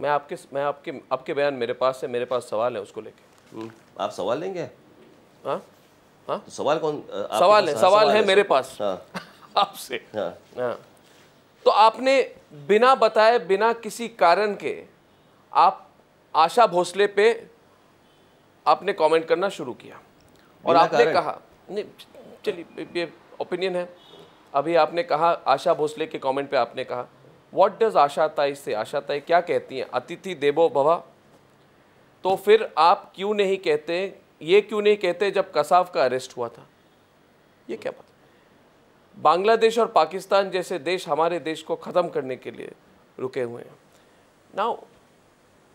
मैं आपके मैं आपके आपके बयान मेरे पास है मेरे पास सवाल है उसको लेके हम्म, आप सवाल लेंगे हाँ हाँ तो सवाल कौन सवाल है सवाल, सवाल है मेरे पास हाँ। आपसे हाँ हाँ तो आपने बिना बताए बिना किसी कारण के आप आशा भोसले पे आपने कमेंट करना शुरू किया और आपने कहा नहीं चलिए ये ओपिनियन है अभी आपने कहा आशा भोसले के कमेंट पे आपने कहा व्हाट डज आशाताई से आशाताई क्या कहती हैं अतिथि देवो भवा तो फिर आप क्यों नहीं कहते ये क्यों नहीं कहते जब कसाव का अरेस्ट हुआ था ये क्या बात बांग्लादेश और पाकिस्तान जैसे देश हमारे देश को ख़त्म करने के लिए रुके हुए हैं नाउ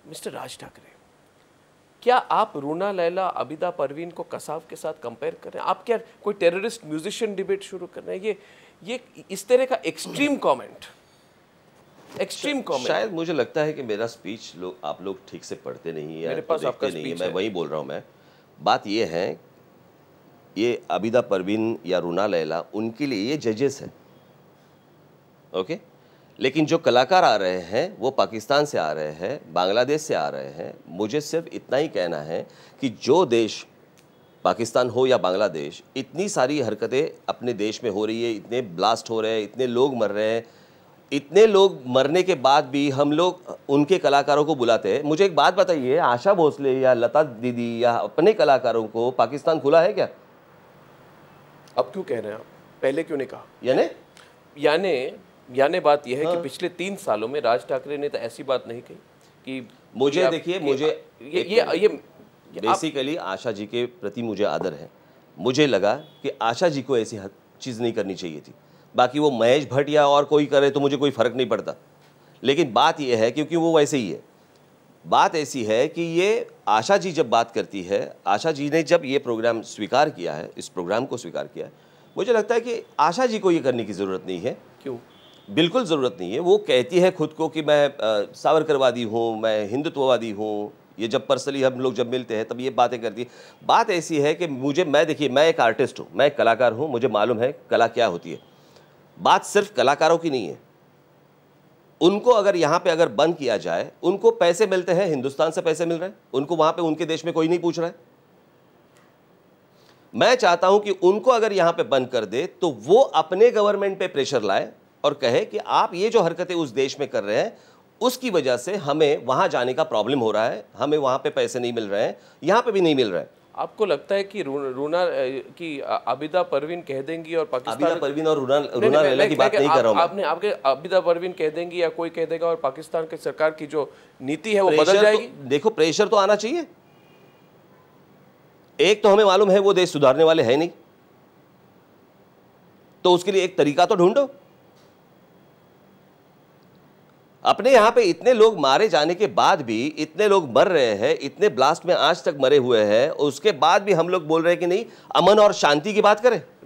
मिस्टर राज ठाकरे क्या आप रूना लैला अबिदा परवीन को कसाव के साथ कंपेयर कर रहे हैं आप क्या कोई टेररिस्ट म्यूजिशियन डिबेट शुरू कर रहे हैं ये ये इस तरह का एक्सट्रीम कमेंट एक्सट्रीम कॉमेडी शायद मुझे लगता है कि मेरा स्पीच लोग आप लोग ठीक से पढ़ते नहीं है पास आपका नहीं है मैं वही बोल रहा हूँ मैं बात ये है ये अबिदा परवीन या रूना लैला उनके लिए ये जजेस हैं ओके लेकिन जो कलाकार आ रहे हैं वो पाकिस्तान से आ रहे हैं बांग्लादेश से आ रहे हैं मुझे सिर्फ इतना ही कहना है कि जो देश पाकिस्तान हो या बांग्लादेश इतनी सारी हरकतें अपने देश में हो रही है इतने ब्लास्ट हो रहे हैं इतने लोग मर रहे हैं इतने लोग मरने के बाद भी हम लोग उनके कलाकारों को बुलाते हैं मुझे एक बात बताइए आशा भोसले या लता दीदी या अपने कलाकारों को पाकिस्तान खुला है क्या अब क्यों कह रहे हैं आप पहले क्यों नहीं कहा याने? याने, याने बात यह है हाँ। कि पिछले तीन सालों में राज ठाकरे ने तो ऐसी बात नहीं कही कि मुझे देखिए मुझे ये ये ये बेसिकली आशा जी के प्रति मुझे आदर है मुझे लगा कि आशा जी को ऐसी चीज़ नहीं करनी चाहिए थी बाकी वो महेश भट्ट या और कोई करे तो मुझे कोई फ़र्क नहीं पड़ता लेकिन बात यह है क्योंकि वो वैसे ही है बात ऐसी है कि ये आशा जी जब बात करती है आशा जी ने जब ये प्रोग्राम स्वीकार किया है इस प्रोग्राम को स्वीकार किया है मुझे लगता है कि आशा जी को ये करने की ज़रूरत नहीं है क्यों बिल्कुल ज़रूरत नहीं है वो कहती है खुद को कि मैं सावरकरवादी हूँ मैं हिंदुत्ववादी हूँ ये जब पर्सनली हम लोग जब मिलते हैं तब ये बातें करती है बात ऐसी है कि मुझे मैं देखिए मैं एक आर्टिस्ट हूँ मैं एक कलाकार हूँ मुझे मालूम है कला क्या होती है बात सिर्फ कलाकारों की नहीं है उनको अगर यहाँ पे अगर बंद किया जाए उनको पैसे मिलते हैं हिंदुस्तान से पैसे मिल रहे हैं उनको वहाँ पे उनके देश में कोई नहीं पूछ रहा है मैं चाहता हूं कि उनको अगर यहाँ पे बंद कर दे तो वो अपने गवर्नमेंट पे प्रेशर लाए और कहे कि आप ये जो हरकतें उस देश में कर रहे हैं उसकी वजह से हमें वहाँ जाने का प्रॉब्लम हो रहा है हमें वहाँ पे पैसे नहीं मिल रहे हैं यहाँ पे भी नहीं मिल रहे हैं आपको लगता है कि रूना की आबिदा परवीन कह देंगी और पाकिस्तान परवीन और रूना रूना लैला की बात नहीं कर रहा हूं आपने आपके अबिदा परवीन कह देंगी या कोई कह देगा और पाकिस्तान की सरकार की जो नीति है वो बदल तो- जाएगी तो, देखो प्रेशर तो आना चाहिए एक तो हमें मालूम है वो देश सुधारने वाले है नहीं तो उसके लिए एक तरीका तो ढूंढो अपने यहाँ पे इतने लोग मारे जाने के बाद भी इतने लोग मर रहे हैं इतने ब्लास्ट में आज तक मरे हुए हैं उसके बाद भी हम लोग बोल रहे हैं कि नहीं अमन और शांति की बात करें